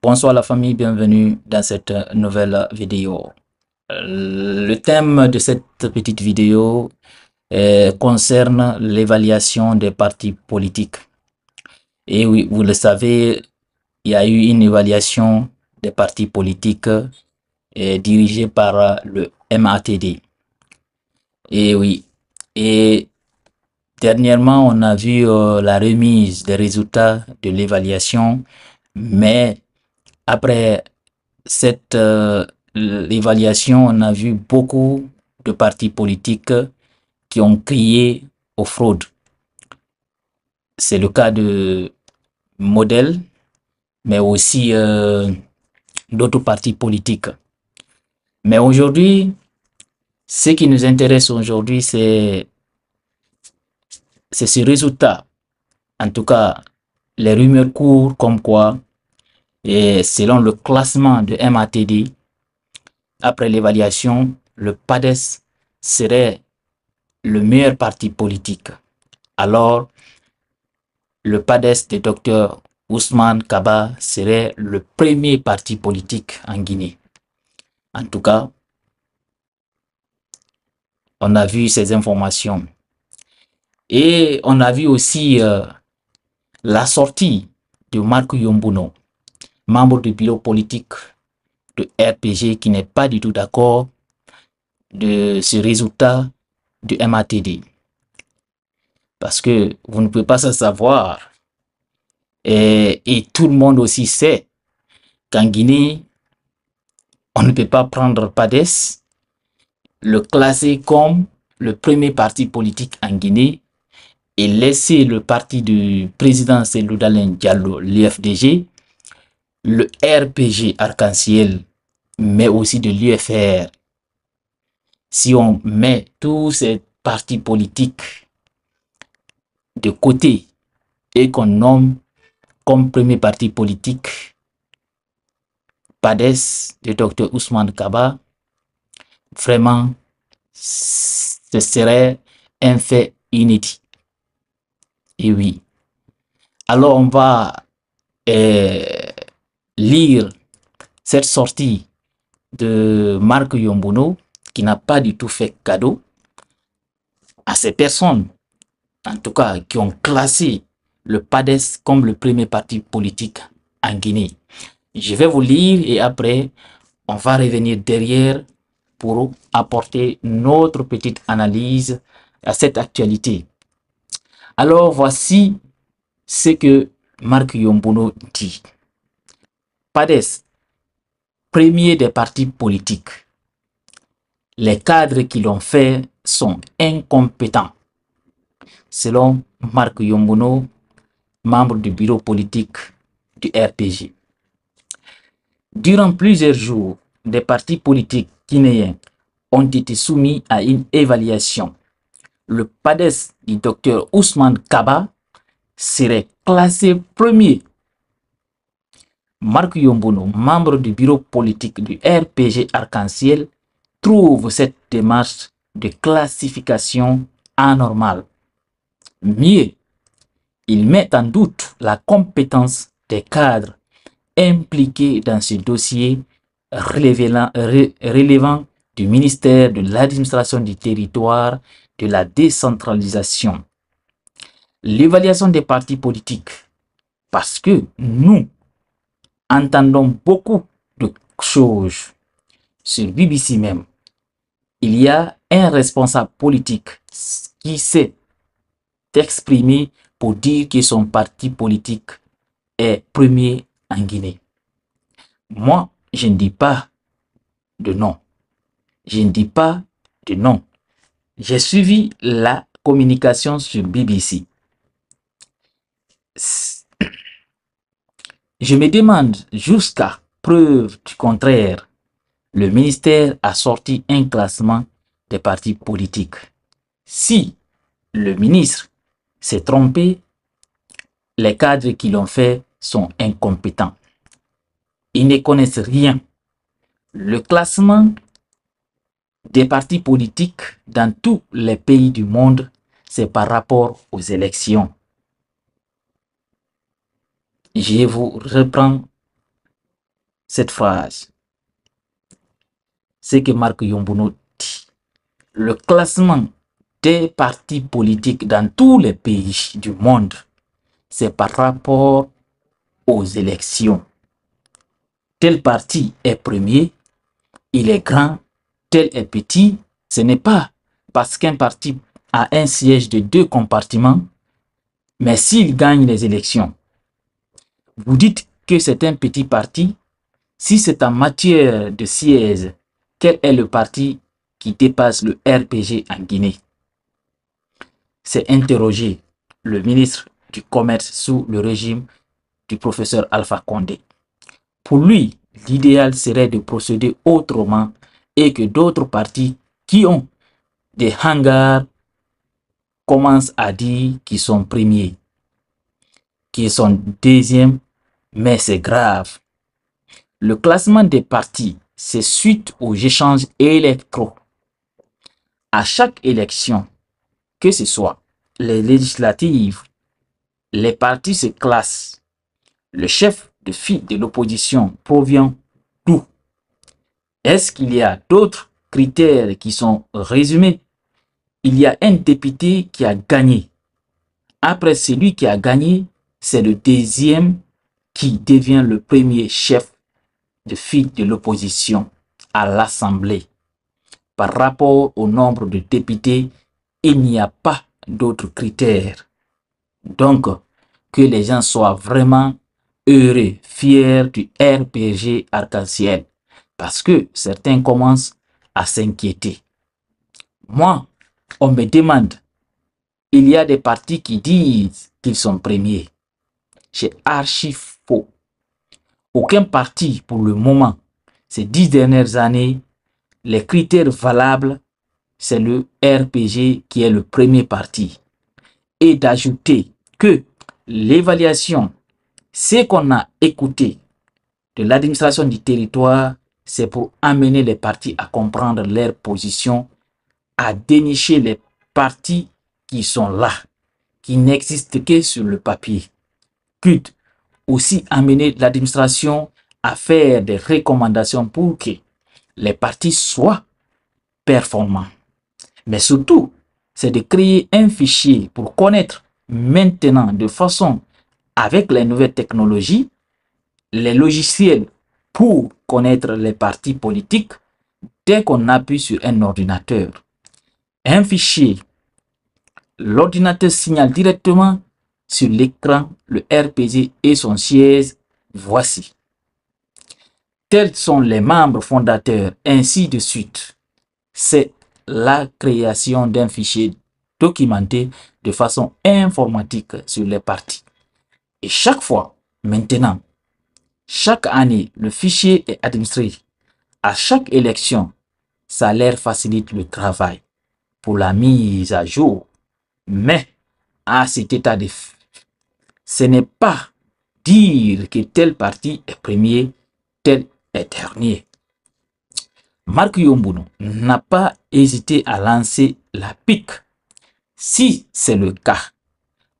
Bonsoir la famille, bienvenue dans cette nouvelle vidéo. Le thème de cette petite vidéo euh, concerne l'évaluation des partis politiques. Et oui, vous le savez, il y a eu une évaluation des partis politiques euh, dirigée par le MATD. Et oui, et dernièrement, on a vu euh, la remise des résultats de l'évaluation, mais après cette euh, évaluation, on a vu beaucoup de partis politiques qui ont crié aux fraudes. C'est le cas de Modèle, mais aussi euh, d'autres partis politiques. Mais aujourd'hui, ce qui nous intéresse aujourd'hui, c'est ce résultat. En tout cas, les rumeurs courent comme quoi et selon le classement de MATD, après l'évaluation, le PADES serait le meilleur parti politique. Alors, le PADES de Dr Ousmane Kaba serait le premier parti politique en Guinée. En tout cas, on a vu ces informations. Et on a vu aussi euh, la sortie de Marc Yombuno membre du bureau politique de RPG qui n'est pas du tout d'accord de ce résultat du MATD. Parce que vous ne pouvez pas savoir. Et, tout le monde aussi sait qu'en Guinée, on ne peut pas prendre PADES, le classer comme le premier parti politique en Guinée et laisser le parti du président Seloudalin Diallo, l'IFDG, le RPG arc-en-ciel, mais aussi de l'UFR, si on met tous ces partis politiques de côté et qu'on nomme comme premier parti politique PADES de docteur Ousmane Kaba, vraiment, ce serait un fait inédit. Et oui. Alors on va... Euh, lire cette sortie de Marc Yombono qui n'a pas du tout fait cadeau à ces personnes, en tout cas qui ont classé le PADES comme le premier parti politique en Guinée. Je vais vous lire et après, on va revenir derrière pour apporter notre petite analyse à cette actualité. Alors voici ce que Marc Yombono dit. PADES, premier des partis politiques. Les cadres qui l'ont fait sont incompétents. Selon Marc Yombono, membre du bureau politique du RPG. Durant plusieurs jours, des partis politiques guinéens ont été soumis à une évaluation. Le PADES du docteur Ousmane Kaba serait classé premier Marc Yombono, membre du bureau politique du RPG Arc-en-Ciel, trouve cette démarche de classification anormale. Mieux, il met en doute la compétence des cadres impliqués dans ce dossier relevant, relevant du ministère de l'administration du territoire de la décentralisation. L'évaluation des partis politiques, parce que nous, entendons beaucoup de choses sur BBC même. Il y a un responsable politique qui s'est exprimé pour dire que son parti politique est premier en Guinée. Moi, je ne dis pas de nom. Je ne dis pas de nom. J'ai suivi la communication sur BBC. Je me demande jusqu'à preuve du contraire. Le ministère a sorti un classement des partis politiques. Si le ministre s'est trompé, les cadres qui l'ont fait sont incompétents. Ils ne connaissent rien. Le classement des partis politiques dans tous les pays du monde, c'est par rapport aux élections. Je vous reprends cette phrase. C'est que Marc Yombono dit. Le classement des partis politiques dans tous les pays du monde, c'est par rapport aux élections. Tel parti est premier, il est grand, tel est petit. Ce n'est pas parce qu'un parti a un siège de deux compartiments, mais s'il gagne les élections, vous dites que c'est un petit parti. Si c'est en matière de siège, quel est le parti qui dépasse le RPG en Guinée C'est interrogé le ministre du Commerce sous le régime du professeur Alpha Condé. Pour lui, l'idéal serait de procéder autrement et que d'autres partis qui ont des hangars commencent à dire qu'ils sont premiers, qu'ils sont deuxièmes, mais c'est grave. Le classement des partis, c'est suite aux échanges électoraux. À chaque élection, que ce soit les législatives, les partis se classent. Le chef de file de l'opposition provient d'où Est-ce qu'il y a d'autres critères qui sont résumés Il y a un député qui a gagné. Après celui qui a gagné, c'est le deuxième qui devient le premier chef de file de l'opposition à l'Assemblée. Par rapport au nombre de députés, il n'y a pas d'autres critères. Donc, que les gens soient vraiment heureux, fiers du RPG arc-en-ciel, parce que certains commencent à s'inquiéter. Moi, on me demande, il y a des partis qui disent qu'ils sont premiers. C'est archi Aucun parti, pour le moment, ces dix dernières années, les critères valables, c'est le RPG qui est le premier parti. Et d'ajouter que l'évaluation, c'est qu'on a écouté de l'administration du territoire, c'est pour amener les partis à comprendre leur position, à dénicher les partis qui sont là, qui n'existent que sur le papier culte aussi amener l'administration à faire des recommandations pour que les partis soient performants. Mais surtout, c'est de créer un fichier pour connaître maintenant de façon avec les nouvelles technologies, les logiciels pour connaître les partis politiques dès qu'on appuie sur un ordinateur. Un fichier, l'ordinateur signale directement sur l'écran le RPG et son siège. Voici. Tels sont les membres fondateurs, ainsi de suite. C'est la création d'un fichier documenté de façon informatique sur les parties. Et chaque fois, maintenant, chaque année, le fichier est administré. À chaque élection, ça leur facilite le travail pour la mise à jour. Mais à cet état de ce n'est pas dire que tel parti est premier, tel est dernier. Marc Yombuno n'a pas hésité à lancer la pique. Si c'est le cas,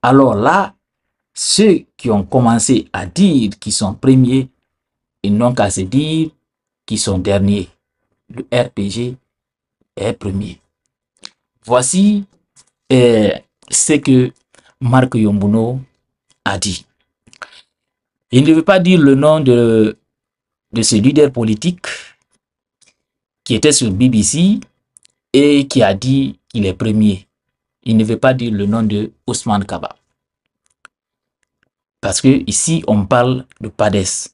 alors là, ceux qui ont commencé à dire qu'ils sont premiers, ils n'ont qu'à se dire qu'ils sont derniers. Le RPG est premier. Voici euh, ce que Marc Yombuno dit. il ne veut pas dire le nom de, de ce leader politique qui était sur BBC et qui a dit qu'il est premier. Il ne veut pas dire le nom de Ousmane Kaba. Parce que ici, on parle de PADES.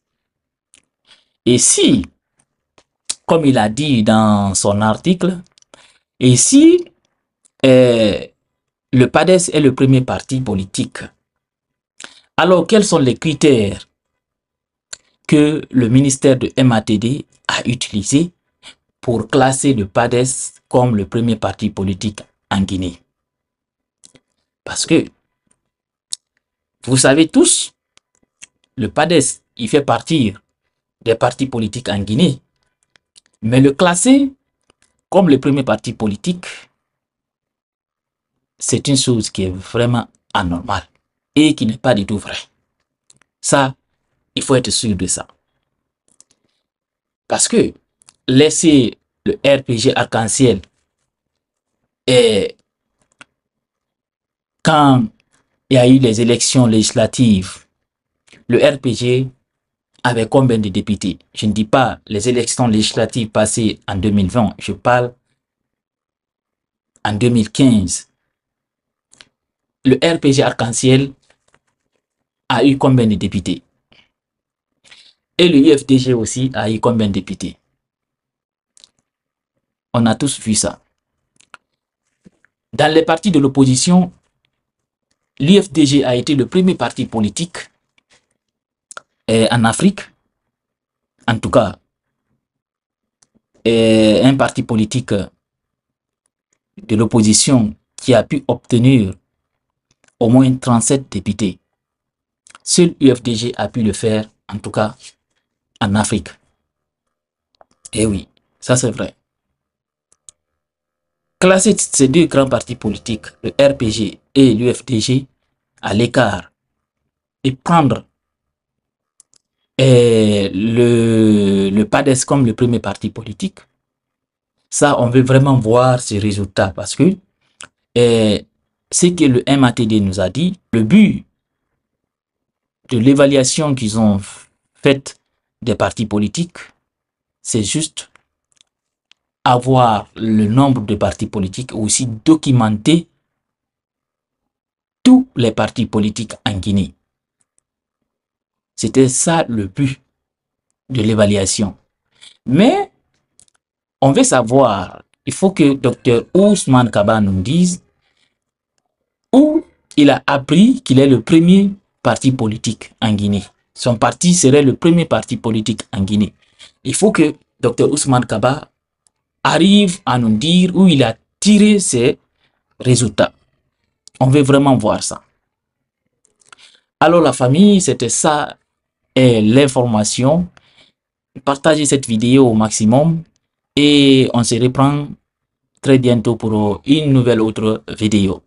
Et si, comme il a dit dans son article, et si euh, le PADES est le premier parti politique alors, quels sont les critères que le ministère de MATD a utilisés pour classer le PADES comme le premier parti politique en Guinée Parce que, vous savez tous, le PADES, il fait partie des partis politiques en Guinée. Mais le classer comme le premier parti politique, c'est une chose qui est vraiment anormale et qui n'est pas du tout vrai. Ça, il faut être sûr de ça. Parce que laisser le RPG arc-en-ciel et quand il y a eu les élections législatives, le RPG avait combien de députés Je ne dis pas les élections législatives passées en 2020, je parle en 2015. Le RPG arc-en-ciel a eu combien de députés Et le UFDG aussi a eu combien de députés On a tous vu ça. Dans les partis de l'opposition, l'UFDG a été le premier parti politique eh, en Afrique, en tout cas, eh, un parti politique de l'opposition qui a pu obtenir au moins 37 députés. Seul UFDG a pu le faire, en tout cas en Afrique. Et eh oui, ça c'est vrai. Classer ces deux grands partis politiques, le RPG et l'UFDG, à l'écart et prendre eh, le, le PADES comme le premier parti politique, ça, on veut vraiment voir ces résultats parce que et eh, ce que le MATD nous a dit, le but de l'évaluation qu'ils ont faite des partis politiques, c'est juste avoir le nombre de partis politiques et aussi documenter tous les partis politiques en Guinée. C'était ça le but de l'évaluation. Mais on veut savoir, il faut que Dr Ousmane Kaba nous dise où il a appris qu'il est le premier parti politique en Guinée. Son parti serait le premier parti politique en Guinée. Il faut que Dr Ousmane Kaba arrive à nous dire où il a tiré ses résultats. On veut vraiment voir ça. Alors la famille, c'était ça et l'information. Partagez cette vidéo au maximum et on se reprend très bientôt pour une nouvelle autre vidéo.